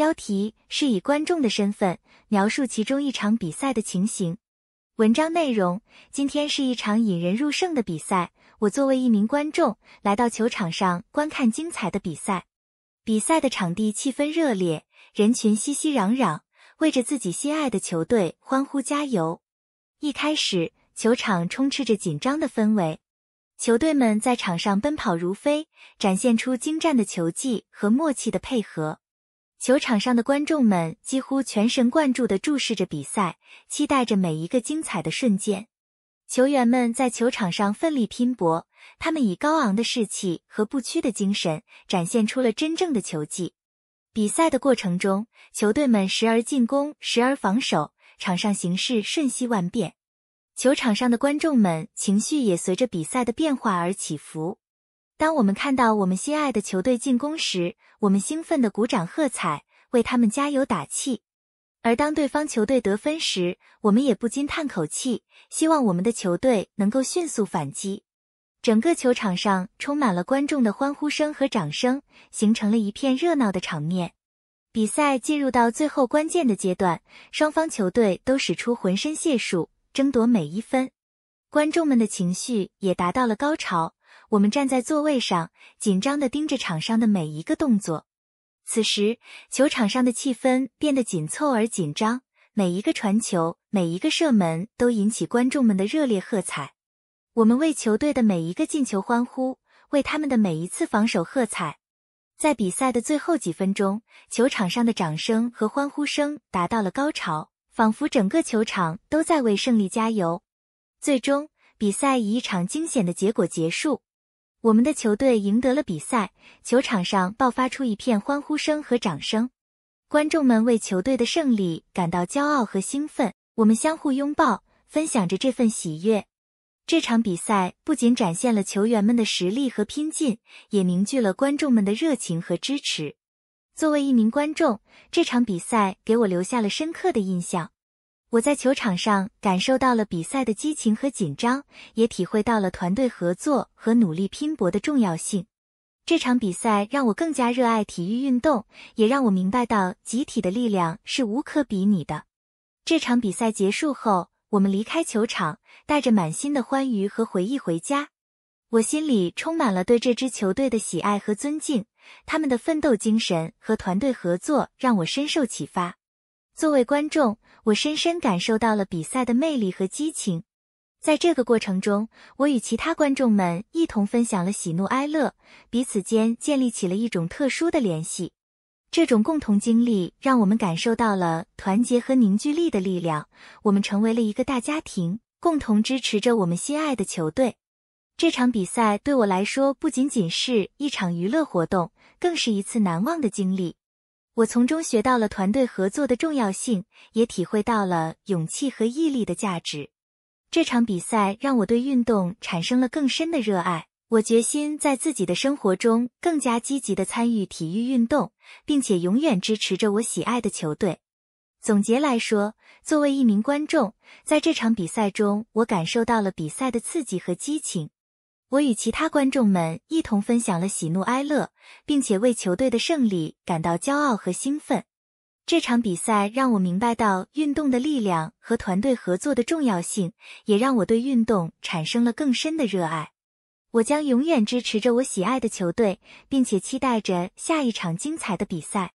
标题是以观众的身份描述其中一场比赛的情形。文章内容：今天是一场引人入胜的比赛，我作为一名观众来到球场上观看精彩的比赛。比赛的场地气氛热烈，人群熙熙攘攘，为着自己心爱的球队欢呼加油。一开始，球场充斥着紧张的氛围，球队们在场上奔跑如飞，展现出精湛的球技和默契的配合。球场上的观众们几乎全神贯注地注视着比赛，期待着每一个精彩的瞬间。球员们在球场上奋力拼搏，他们以高昂的士气和不屈的精神展现出了真正的球技。比赛的过程中，球队们时而进攻，时而防守，场上形势瞬息万变。球场上的观众们情绪也随着比赛的变化而起伏。当我们看到我们心爱的球队进攻时，我们兴奋地鼓掌喝彩，为他们加油打气；而当对方球队得分时，我们也不禁叹口气，希望我们的球队能够迅速反击。整个球场上充满了观众的欢呼声和掌声，形成了一片热闹的场面。比赛进入到最后关键的阶段，双方球队都使出浑身解数，争夺每一分，观众们的情绪也达到了高潮。我们站在座位上，紧张地盯着场上的每一个动作。此时，球场上的气氛变得紧凑而紧张，每一个传球，每一个射门都引起观众们的热烈喝彩。我们为球队的每一个进球欢呼，为他们的每一次防守喝彩。在比赛的最后几分钟，球场上的掌声和欢呼声达到了高潮，仿佛整个球场都在为胜利加油。最终，比赛以一场惊险的结果结束。我们的球队赢得了比赛，球场上爆发出一片欢呼声和掌声。观众们为球队的胜利感到骄傲和兴奋。我们相互拥抱，分享着这份喜悦。这场比赛不仅展现了球员们的实力和拼劲，也凝聚了观众们的热情和支持。作为一名观众，这场比赛给我留下了深刻的印象。我在球场上感受到了比赛的激情和紧张，也体会到了团队合作和努力拼搏的重要性。这场比赛让我更加热爱体育运动，也让我明白到集体的力量是无可比拟的。这场比赛结束后，我们离开球场，带着满心的欢愉和回忆回家。我心里充满了对这支球队的喜爱和尊敬，他们的奋斗精神和团队合作让我深受启发。作为观众，我深深感受到了比赛的魅力和激情。在这个过程中，我与其他观众们一同分享了喜怒哀乐，彼此间建立起了一种特殊的联系。这种共同经历让我们感受到了团结和凝聚力的力量。我们成为了一个大家庭，共同支持着我们心爱的球队。这场比赛对我来说不仅仅是一场娱乐活动，更是一次难忘的经历。我从中学到了团队合作的重要性，也体会到了勇气和毅力的价值。这场比赛让我对运动产生了更深的热爱。我决心在自己的生活中更加积极地参与体育运动，并且永远支持着我喜爱的球队。总结来说，作为一名观众，在这场比赛中，我感受到了比赛的刺激和激情。我与其他观众们一同分享了喜怒哀乐，并且为球队的胜利感到骄傲和兴奋。这场比赛让我明白到运动的力量和团队合作的重要性，也让我对运动产生了更深的热爱。我将永远支持着我喜爱的球队，并且期待着下一场精彩的比赛。